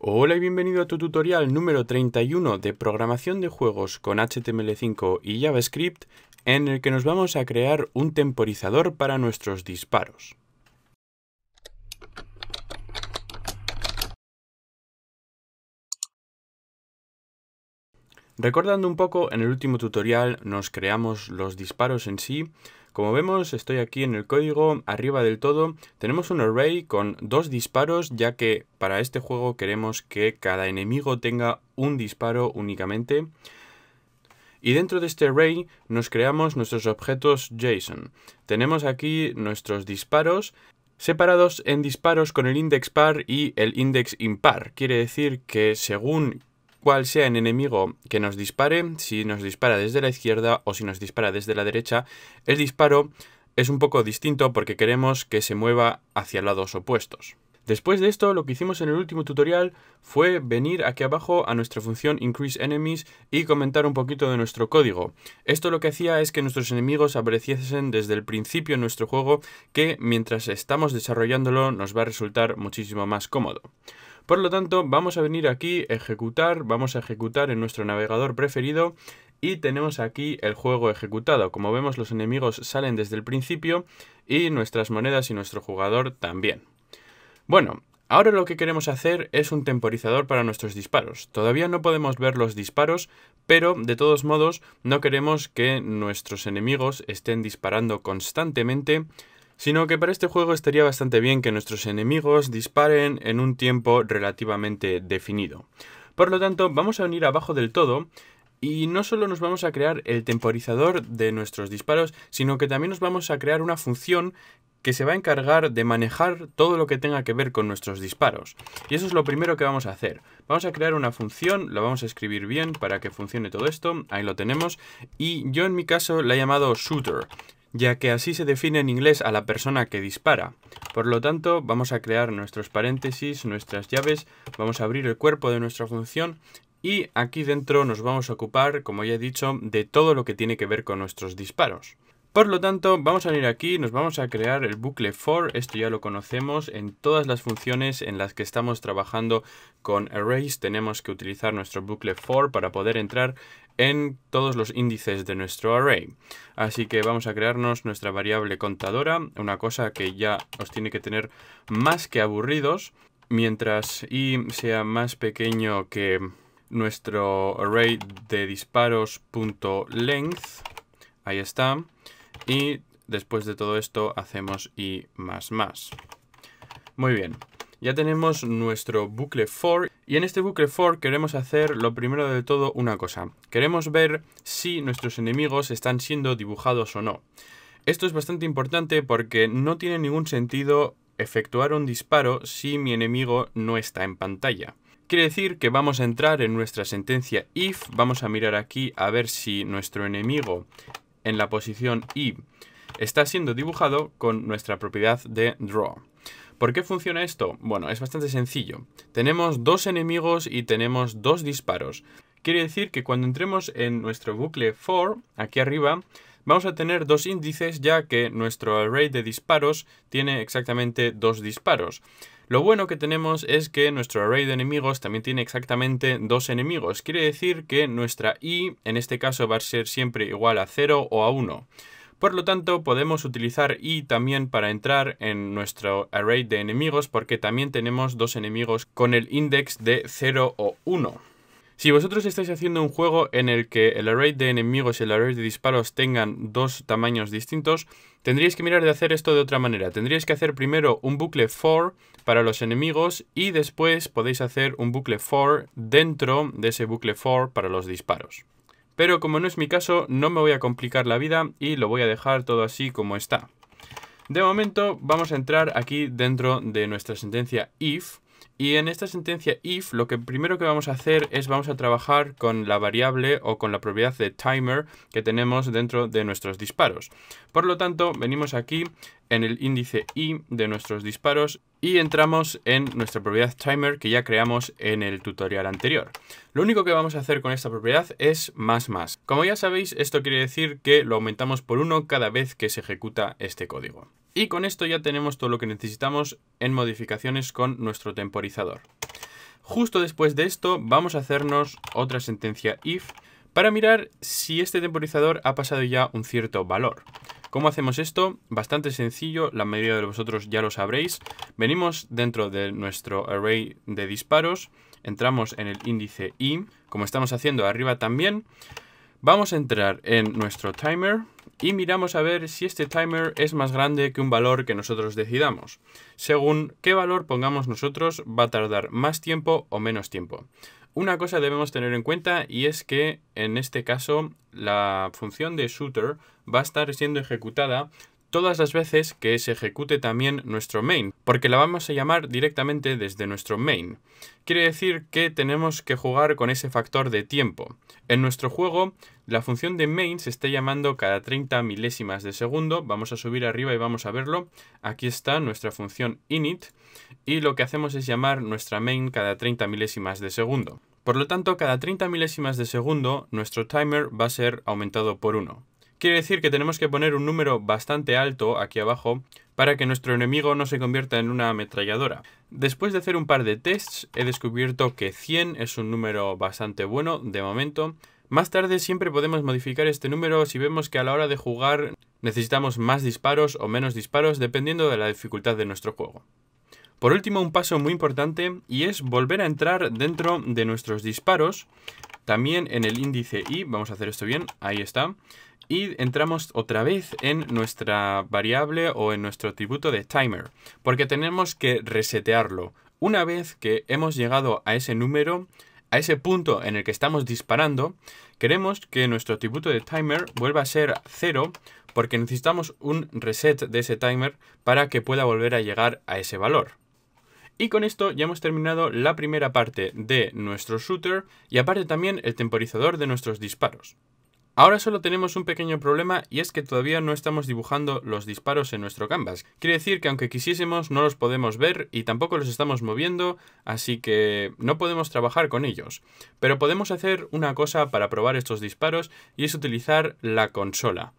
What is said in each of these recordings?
Hola y bienvenido a tu tutorial número 31 de programación de juegos con HTML5 y JavaScript en el que nos vamos a crear un temporizador para nuestros disparos. Recordando un poco, en el último tutorial nos creamos los disparos en sí, como vemos, estoy aquí en el código, arriba del todo, tenemos un array con dos disparos, ya que para este juego queremos que cada enemigo tenga un disparo únicamente. Y dentro de este array nos creamos nuestros objetos JSON. Tenemos aquí nuestros disparos separados en disparos con el index par y el index impar. Quiere decir que según cual sea el enemigo que nos dispare, si nos dispara desde la izquierda o si nos dispara desde la derecha, el disparo es un poco distinto porque queremos que se mueva hacia lados opuestos. Después de esto, lo que hicimos en el último tutorial fue venir aquí abajo a nuestra función Increase Enemies y comentar un poquito de nuestro código. Esto lo que hacía es que nuestros enemigos apareciesen desde el principio en nuestro juego, que mientras estamos desarrollándolo nos va a resultar muchísimo más cómodo. Por lo tanto, vamos a venir aquí, ejecutar, vamos a ejecutar en nuestro navegador preferido y tenemos aquí el juego ejecutado. Como vemos, los enemigos salen desde el principio y nuestras monedas y nuestro jugador también. Bueno, Ahora lo que queremos hacer es un temporizador para nuestros disparos. Todavía no podemos ver los disparos, pero de todos modos no queremos que nuestros enemigos estén disparando constantemente sino que para este juego estaría bastante bien que nuestros enemigos disparen en un tiempo relativamente definido. Por lo tanto, vamos a unir abajo del todo y no solo nos vamos a crear el temporizador de nuestros disparos, sino que también nos vamos a crear una función que se va a encargar de manejar todo lo que tenga que ver con nuestros disparos. Y eso es lo primero que vamos a hacer. Vamos a crear una función, la vamos a escribir bien para que funcione todo esto, ahí lo tenemos, y yo en mi caso la he llamado shooter ya que así se define en inglés a la persona que dispara. Por lo tanto, vamos a crear nuestros paréntesis, nuestras llaves, vamos a abrir el cuerpo de nuestra función y aquí dentro nos vamos a ocupar, como ya he dicho, de todo lo que tiene que ver con nuestros disparos. Por lo tanto, vamos a venir aquí, nos vamos a crear el bucle for, esto ya lo conocemos, en todas las funciones en las que estamos trabajando con arrays tenemos que utilizar nuestro bucle for para poder entrar en todos los índices de nuestro array. Así que vamos a crearnos nuestra variable contadora, una cosa que ya os tiene que tener más que aburridos, mientras i sea más pequeño que nuestro array de disparos.length, ahí está, y después de todo esto hacemos y más más. Muy bien, ya tenemos nuestro bucle for y en este bucle for queremos hacer lo primero de todo una cosa. Queremos ver si nuestros enemigos están siendo dibujados o no. Esto es bastante importante porque no tiene ningún sentido efectuar un disparo si mi enemigo no está en pantalla. Quiere decir que vamos a entrar en nuestra sentencia if, vamos a mirar aquí a ver si nuestro enemigo en la posición I está siendo dibujado con nuestra propiedad de draw. ¿Por qué funciona esto? Bueno, es bastante sencillo. Tenemos dos enemigos y tenemos dos disparos. Quiere decir que cuando entremos en nuestro bucle for, aquí arriba, vamos a tener dos índices ya que nuestro array de disparos tiene exactamente dos disparos. Lo bueno que tenemos es que nuestro array de enemigos también tiene exactamente dos enemigos. Quiere decir que nuestra i en este caso va a ser siempre igual a 0 o a 1. Por lo tanto, podemos utilizar i también para entrar en nuestro array de enemigos porque también tenemos dos enemigos con el index de 0 o 1. Si vosotros estáis haciendo un juego en el que el array de enemigos y el array de disparos tengan dos tamaños distintos, tendríais que mirar de hacer esto de otra manera. Tendríais que hacer primero un bucle for para los enemigos y después podéis hacer un bucle for dentro de ese bucle for para los disparos. Pero como no es mi caso, no me voy a complicar la vida y lo voy a dejar todo así como está. De momento vamos a entrar aquí dentro de nuestra sentencia if y en esta sentencia if, lo que primero que vamos a hacer es vamos a trabajar con la variable o con la propiedad de timer que tenemos dentro de nuestros disparos. Por lo tanto, venimos aquí en el índice i de nuestros disparos y entramos en nuestra propiedad timer que ya creamos en el tutorial anterior. Lo único que vamos a hacer con esta propiedad es más más. Como ya sabéis, esto quiere decir que lo aumentamos por uno cada vez que se ejecuta este código. Y con esto ya tenemos todo lo que necesitamos en modificaciones con nuestro temporizador. Justo después de esto vamos a hacernos otra sentencia if para mirar si este temporizador ha pasado ya un cierto valor. ¿Cómo hacemos esto? Bastante sencillo, la mayoría de vosotros ya lo sabréis. Venimos dentro de nuestro array de disparos, entramos en el índice i, como estamos haciendo arriba también. Vamos a entrar en nuestro timer, y miramos a ver si este timer es más grande que un valor que nosotros decidamos. Según qué valor pongamos nosotros va a tardar más tiempo o menos tiempo. Una cosa debemos tener en cuenta y es que en este caso la función de shooter va a estar siendo ejecutada todas las veces que se ejecute también nuestro main, porque la vamos a llamar directamente desde nuestro main. Quiere decir que tenemos que jugar con ese factor de tiempo. En nuestro juego, la función de main se está llamando cada 30 milésimas de segundo. Vamos a subir arriba y vamos a verlo. Aquí está nuestra función init y lo que hacemos es llamar nuestra main cada 30 milésimas de segundo. Por lo tanto, cada 30 milésimas de segundo, nuestro timer va a ser aumentado por 1. Quiere decir que tenemos que poner un número bastante alto aquí abajo para que nuestro enemigo no se convierta en una ametralladora. Después de hacer un par de tests, he descubierto que 100 es un número bastante bueno de momento. Más tarde siempre podemos modificar este número si vemos que a la hora de jugar necesitamos más disparos o menos disparos dependiendo de la dificultad de nuestro juego. Por último, un paso muy importante y es volver a entrar dentro de nuestros disparos, también en el índice I, vamos a hacer esto bien, ahí está, y entramos otra vez en nuestra variable o en nuestro atributo de timer, porque tenemos que resetearlo. Una vez que hemos llegado a ese número, a ese punto en el que estamos disparando, queremos que nuestro atributo de timer vuelva a ser 0 porque necesitamos un reset de ese timer para que pueda volver a llegar a ese valor. Y con esto ya hemos terminado la primera parte de nuestro shooter y aparte también el temporizador de nuestros disparos. Ahora solo tenemos un pequeño problema y es que todavía no estamos dibujando los disparos en nuestro canvas. Quiere decir que aunque quisiésemos no los podemos ver y tampoco los estamos moviendo, así que no podemos trabajar con ellos. Pero podemos hacer una cosa para probar estos disparos y es utilizar la consola.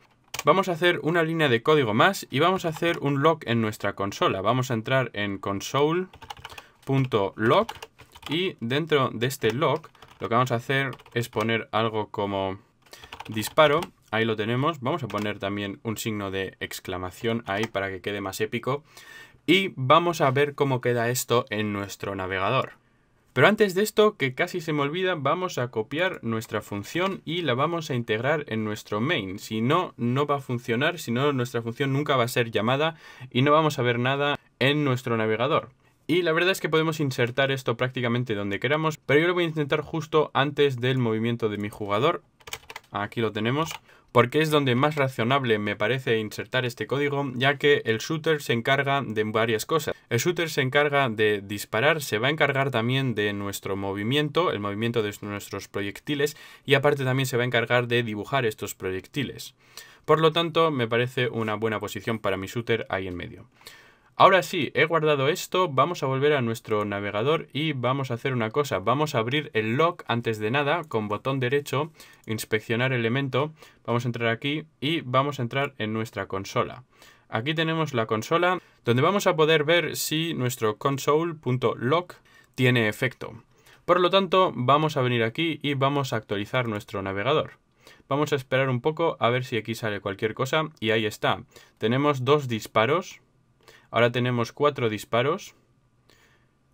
Vamos a hacer una línea de código más y vamos a hacer un log en nuestra consola. Vamos a entrar en console.log y dentro de este log lo que vamos a hacer es poner algo como Disparo, ahí lo tenemos. Vamos a poner también un signo de exclamación ahí para que quede más épico. Y vamos a ver cómo queda esto en nuestro navegador. Pero antes de esto, que casi se me olvida, vamos a copiar nuestra función y la vamos a integrar en nuestro main. Si no, no va a funcionar, si no, nuestra función nunca va a ser llamada y no vamos a ver nada en nuestro navegador. Y la verdad es que podemos insertar esto prácticamente donde queramos, pero yo lo voy a intentar justo antes del movimiento de mi jugador Aquí lo tenemos porque es donde más razonable me parece insertar este código, ya que el shooter se encarga de varias cosas. El shooter se encarga de disparar, se va a encargar también de nuestro movimiento, el movimiento de nuestros proyectiles, y aparte también se va a encargar de dibujar estos proyectiles. Por lo tanto, me parece una buena posición para mi shooter ahí en medio. Ahora sí, he guardado esto, vamos a volver a nuestro navegador y vamos a hacer una cosa. Vamos a abrir el lock antes de nada con botón derecho, inspeccionar elemento. Vamos a entrar aquí y vamos a entrar en nuestra consola. Aquí tenemos la consola donde vamos a poder ver si nuestro console.log tiene efecto. Por lo tanto, vamos a venir aquí y vamos a actualizar nuestro navegador. Vamos a esperar un poco a ver si aquí sale cualquier cosa y ahí está. Tenemos dos disparos Ahora tenemos cuatro disparos.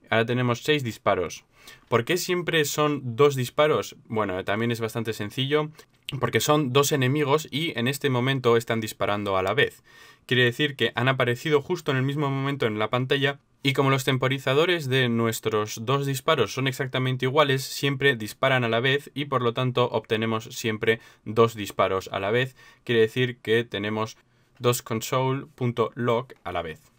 Ahora tenemos seis disparos. ¿Por qué siempre son dos disparos? Bueno, también es bastante sencillo, porque son dos enemigos y en este momento están disparando a la vez. Quiere decir que han aparecido justo en el mismo momento en la pantalla y como los temporizadores de nuestros dos disparos son exactamente iguales, siempre disparan a la vez y por lo tanto obtenemos siempre dos disparos a la vez. Quiere decir que tenemos dos console.log a la vez.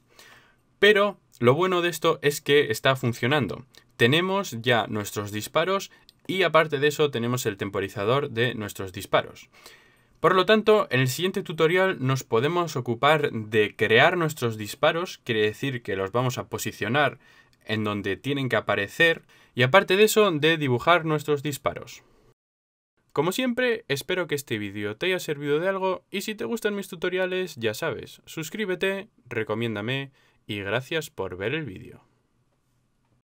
Pero lo bueno de esto es que está funcionando. Tenemos ya nuestros disparos y aparte de eso tenemos el temporizador de nuestros disparos. Por lo tanto, en el siguiente tutorial nos podemos ocupar de crear nuestros disparos, quiere decir que los vamos a posicionar en donde tienen que aparecer, y aparte de eso, de dibujar nuestros disparos. Como siempre, espero que este vídeo te haya servido de algo, y si te gustan mis tutoriales, ya sabes, suscríbete, recomiéndame, y gracias por ver el vídeo.